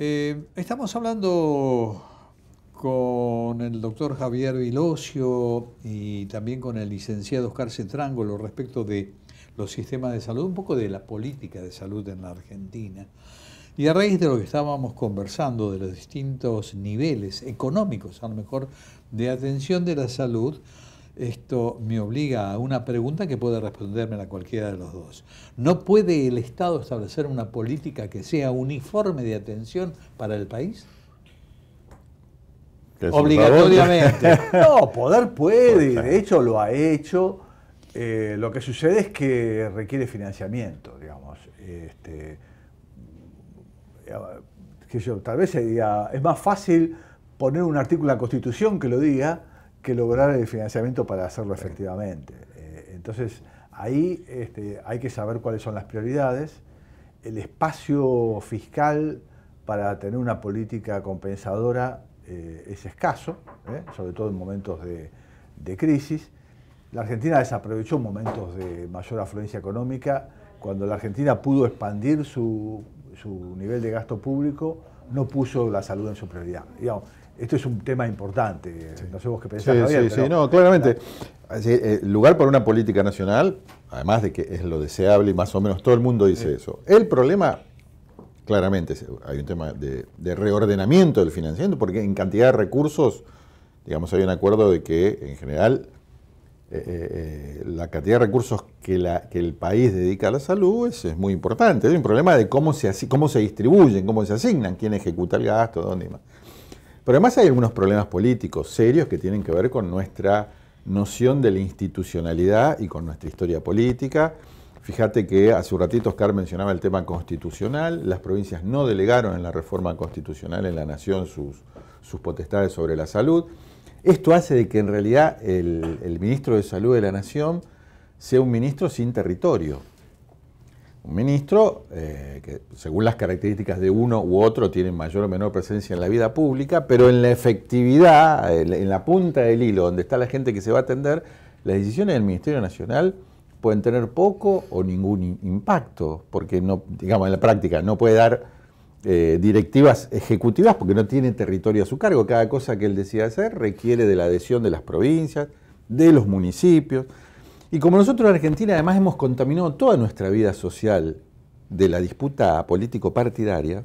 Eh, estamos hablando con el doctor Javier Vilocio y también con el licenciado Oscar Cetrángulo respecto de los sistemas de salud, un poco de la política de salud en la Argentina. Y a raíz de lo que estábamos conversando, de los distintos niveles económicos, a lo mejor, de atención de la salud, esto me obliga a una pregunta que puede responderme la cualquiera de los dos. ¿No puede el Estado establecer una política que sea uniforme de atención para el país? Obligatoriamente. no, poder puede, de hecho lo ha hecho. Eh, lo que sucede es que requiere financiamiento, digamos. Este, eh, que yo, tal vez sería, es más fácil poner un artículo en la Constitución que lo diga que lograr el financiamiento para hacerlo efectivamente. Eh, entonces, ahí este, hay que saber cuáles son las prioridades, el espacio fiscal para tener una política compensadora eh, es escaso, eh, sobre todo en momentos de, crisis. La Argentina desaprovechó momentos de mayor afluencia económica. Cuando la Argentina pudo expandir su, nivel de gasto público, no puso la salud en su prioridad. Esto es un tema importante, no sé qué pensar. no, claramente. El lugar para una política nacional, además de que es lo deseable y más o menos todo el mundo dice eso. El problema, claramente, hay un tema de, reordenamiento del financiamiento, porque en cantidad de recursos, digamos, hay un acuerdo de que, en general, eh, eh, eh, la cantidad de recursos que, el país dedica a la salud es, muy importante. Hay un problema de cómo se, cómo se distribuyen, cómo se asignan, quién ejecuta el gasto, dónde y más. Pero además hay algunos problemas políticos serios que tienen que ver con nuestra noción de la institucionalidad y con nuestra historia política. Fíjate que hace un ratito Oscar mencionaba el tema constitucional. Las provincias no delegaron en la reforma constitucional en la nación sus, potestades sobre la salud. Esto hace de que en realidad el ministro de Salud de la Nación sea un ministro sin territorio un ministro eh, que según las características de uno u otro tiene mayor o menor presencia en la vida pública, pero en la efectividad, en la punta del hilo, donde está la gente que se va a atender, las decisiones del Ministerio Nacional pueden tener poco o ningún impacto, porque no, digamos, en la práctica no puede dar eh, directivas ejecutivas porque no tiene territorio a su cargo. Cada cosa que él decida hacer requiere de la adhesión de las provincias, de los municipios. Y como nosotros en Argentina además hemos contaminado toda nuestra vida social de la disputa político-partidaria,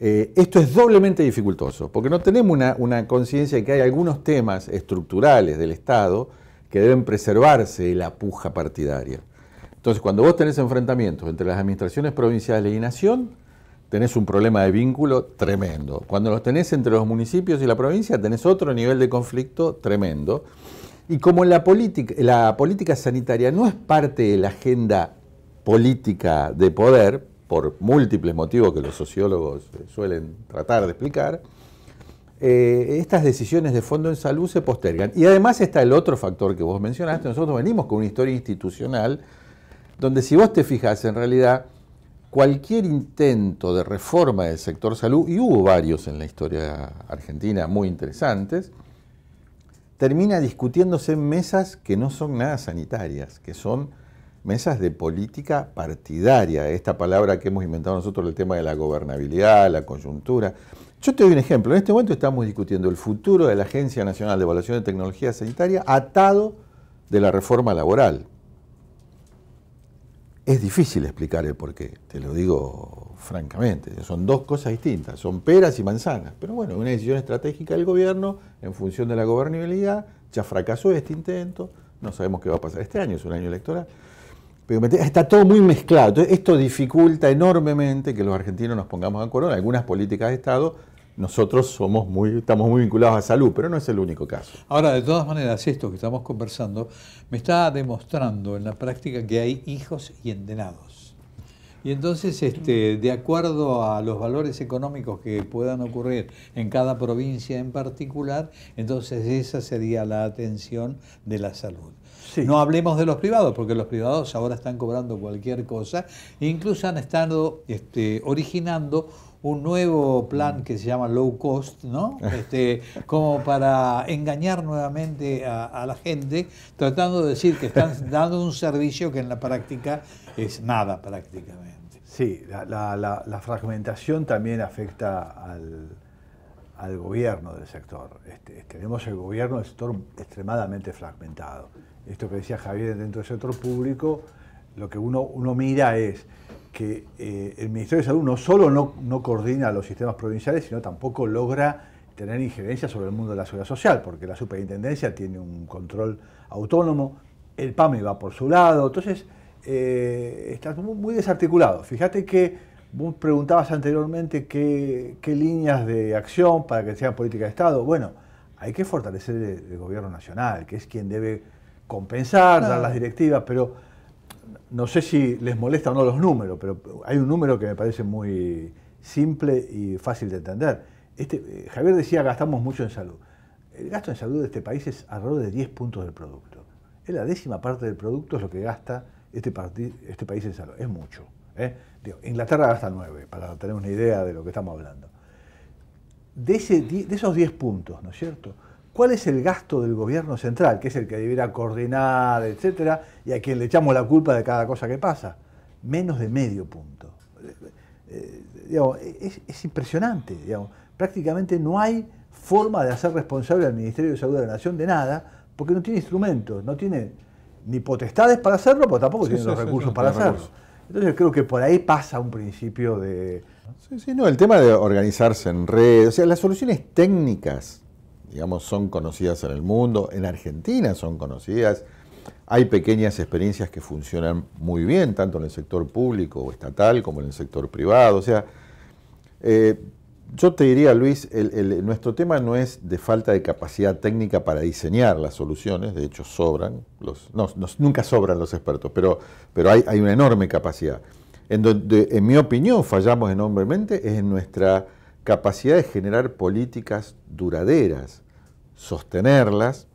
eh, esto es doblemente dificultoso, porque no tenemos una, conciencia de que hay algunos temas estructurales del Estado que deben preservarse de la puja partidaria. Entonces, cuando vos tenés enfrentamientos entre las administraciones provinciales y nación, tenés un problema de vínculo tremendo. Cuando los tenés entre los municipios y la provincia, tenés otro nivel de conflicto tremendo. Y como la política, sanitaria no es parte de la agenda política de poder, por múltiples motivos que los sociólogos eh, suelen tratar de explicar, eh, estas decisiones de fondo en salud se postergan. Y además está el otro factor que vos mencionaste, nosotros venimos con una historia institucional donde si vos te fijas, en realidad, cualquier intento de reforma del sector salud, y hubo varios en la historia argentina muy interesantes, termina discutiéndose en mesas que no son nada sanitarias, que son mesas de política partidaria, esta palabra que hemos inventado nosotros, el tema de la gobernabilidad, la coyuntura. Yo te doy un ejemplo, en este momento estamos discutiendo el futuro de la Agencia Nacional de Evaluación de Tecnología Sanitaria atado de la reforma laboral. Es difícil explicar el porqué, te lo digo francamente. Son dos cosas distintas, son peras y manzanas. Pero bueno, una decisión estratégica del gobierno en función de la gobernabilidad. Ya fracasó este intento, no sabemos qué va a pasar este año, es un año electoral. Pero está todo muy mezclado. esto dificulta enormemente que los argentinos nos pongamos de acuerdo algunas políticas de Estado nosotros somos muy, estamos muy vinculados a salud, pero no es el único caso. Ahora, de todas maneras, esto que estamos conversando me está demostrando en la práctica que hay hijos y endenados. Y entonces, este, de acuerdo a los valores económicos que puedan ocurrir en cada provincia en particular, entonces esa sería la atención de la salud. No hablemos de los privados, porque los privados ahora están cobrando cualquier cosa. incluso han estado este, originando un nuevo plan que se llama low cost, ¿no? Este, como para engañar nuevamente a, la gente, tratando de decir que están dando un servicio que en la práctica es nada prácticamente. Sí, la fragmentación también afecta al, al gobierno del sector. Este, tenemos el gobierno del sector extremadamente fragmentado. Esto que decía Javier dentro del sector público, lo que uno, mira es que eh, el Ministerio de Salud no solo no, coordina los sistemas provinciales, sino tampoco logra tener injerencia sobre el mundo de la seguridad social, porque la superintendencia tiene un control autónomo, el PAME va por su lado, entonces eh, está muy desarticulado. Fíjate que Vos preguntabas anteriormente qué, líneas de acción para que sea política de Estado. Bueno, hay que fortalecer el, gobierno nacional, que es quien debe compensar, dar las directivas, pero no sé si les molesta o no los números, pero hay un número que me parece muy simple y fácil de entender. Este, eh, Javier decía, gastamos mucho en salud. El gasto en salud de este país es alrededor de 10 puntos del producto. Es la décima parte del producto es lo que gasta este, este país en salud. Es mucho. ¿eh? Inglaterra gasta 9, para tener una idea de lo que estamos hablando. De, esos 10 puntos, ¿no es cierto? ¿Cuál es el gasto del gobierno central, que es el que debiera coordinar, etcétera, y a quien le echamos la culpa de cada cosa que pasa? Menos de medio punto. Eh, eh, es, impresionante, prácticamente no hay forma de hacer responsable al Ministerio de Salud de la Nación de nada, porque no tiene instrumentos, no tiene ni potestades para hacerlo, pero tampoco tiene los recursos para hacerlo. Entonces creo que por ahí pasa un principio de... Sí, sí, no, el tema de organizarse en redes, o sea, las soluciones técnicas, digamos, son conocidas en el mundo, en Argentina son conocidas, hay pequeñas experiencias que funcionan muy bien, tanto en el sector público o estatal como en el sector privado, o sea, eh, yo te diría, Luis, nuestro tema no es de falta de capacidad técnica para diseñar las soluciones, de hecho sobran, los, nunca sobran los expertos, pero, hay, una enorme capacidad. En mi opinión, fallamos enormemente es en nuestra capacidad de generar políticas duraderas, sostenerlas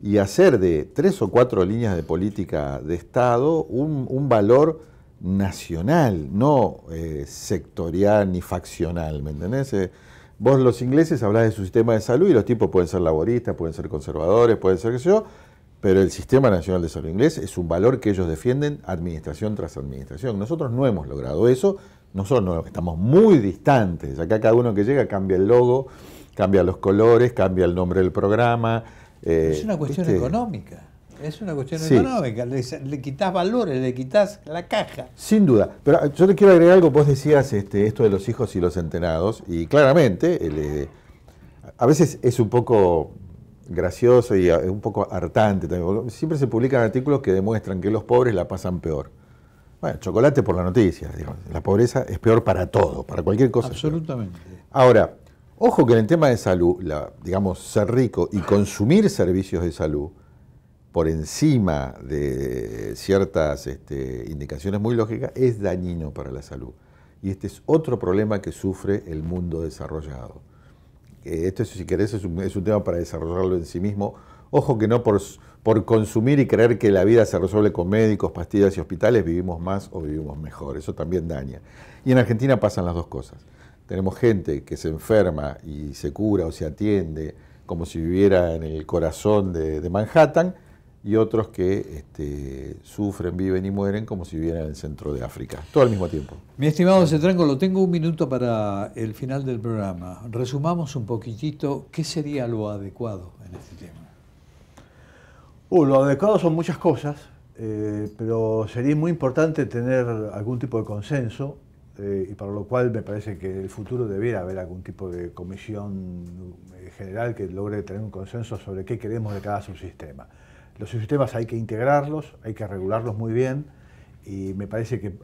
y hacer de tres o cuatro líneas de política de Estado un, un valor nacional, no eh, sectorial ni faccional, ¿me entendés? Eh, vos los ingleses hablás de su sistema de salud y los tipos pueden ser laboristas, pueden ser conservadores, pueden ser qué sé yo, pero el sistema nacional de salud inglés es un valor que ellos defienden administración tras administración. Nosotros no hemos logrado eso, nosotros estamos muy distantes, acá cada uno que llega cambia el logo, cambia los colores, cambia el nombre del programa. es una eh, cuestión económica. Es una cuestión económica, le, quitas valores, le quitas la caja. Sin duda, pero yo te quiero agregar algo, vos decías este, esto de los hijos y los centenados, y claramente eh, a veces es un poco gracioso y eh, un poco hartante Siempre se publican artículos que demuestran que los pobres la pasan peor. Bueno, chocolate por la noticia. la pobreza es peor para todo, para cualquier cosa. Absolutamente. Ahora, ojo que en el tema de salud, digamos, ser rico y consumir servicios de salud por encima de ciertas este, indicaciones muy lógicas es dañino para la salud. Y este es otro problema que sufre el mundo desarrollado. Eh, esto, si querés, es un, tema para desarrollarlo en sí mismo. Ojo que no por, por consumir y creer que la vida se resuelve con médicos, pastillas y hospitales, vivimos más o vivimos mejor. Eso también daña. Y en Argentina pasan las dos cosas. Tenemos gente que se enferma y se cura o se atiende como si viviera en el corazón de, de Manhattan, y otros que este, sufren, viven y mueren como si vivieran en el centro de África, todo al mismo tiempo. Mi estimado Cetranco, lo tengo un minuto para el final del programa. Resumamos un poquitito qué sería lo adecuado en este tema. Uh, lo adecuado son muchas cosas, eh, pero sería muy importante tener algún tipo de consenso eh, y para lo cual me parece que en el futuro debiera haber algún tipo de comisión eh, general que logre tener un consenso sobre qué queremos de cada subsistema. Los sistemas hay que integrarlos, hay que regularlos muy bien y me parece que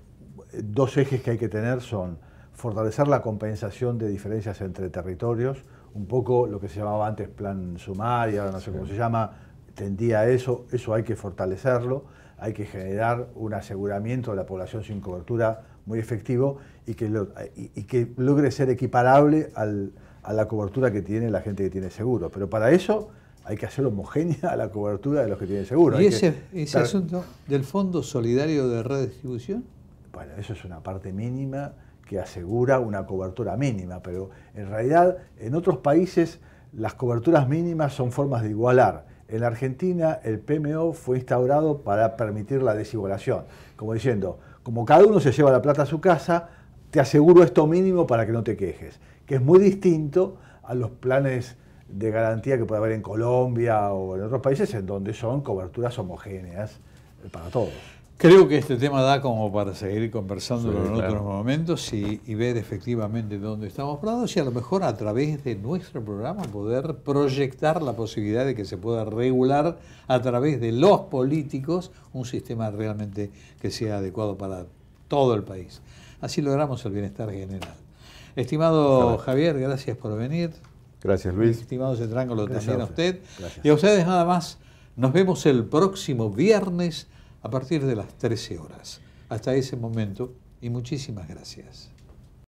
dos ejes que hay que tener son fortalecer la compensación de diferencias entre territorios, un poco lo que se llamaba antes plan sumario, no sé cómo se llama, tendía a eso, eso hay que fortalecerlo, hay que generar un aseguramiento de la población sin cobertura muy efectivo y que, logre ser equiparable a la cobertura que tiene la gente que tiene seguro. Pero para eso hay que hacer homogénea la cobertura de los que tienen seguro. ¿Y ese, asunto del Fondo Solidario de Redistribución? Bueno, eso es una parte mínima que asegura una cobertura mínima, pero en realidad en otros países las coberturas mínimas son formas de igualar. En la Argentina el PMO fue instaurado para permitir la desigualación, como diciendo, como cada uno se lleva la plata a su casa, te aseguro esto mínimo para que no te quejes, que es muy distinto a los planes de garantía que puede haber en Colombia o en otros países en donde son coberturas homogéneas eh, para todos. Creo que este tema da como para seguir conversándolo en otros momentos y, y, ver efectivamente dónde estamos parados y a lo mejor a través de nuestro programa poder proyectar la posibilidad de que se pueda regular a través de los políticos un sistema realmente que sea adecuado para todo el país. Así logramos el bienestar general. Estimado Javier, gracias por venir. Gracias, Luis. Estimado Cetrángulo, también a usted. Y a ustedes nada más. Nos vemos el próximo viernes a partir de las 13 horas. Hasta ese momento y muchísimas gracias.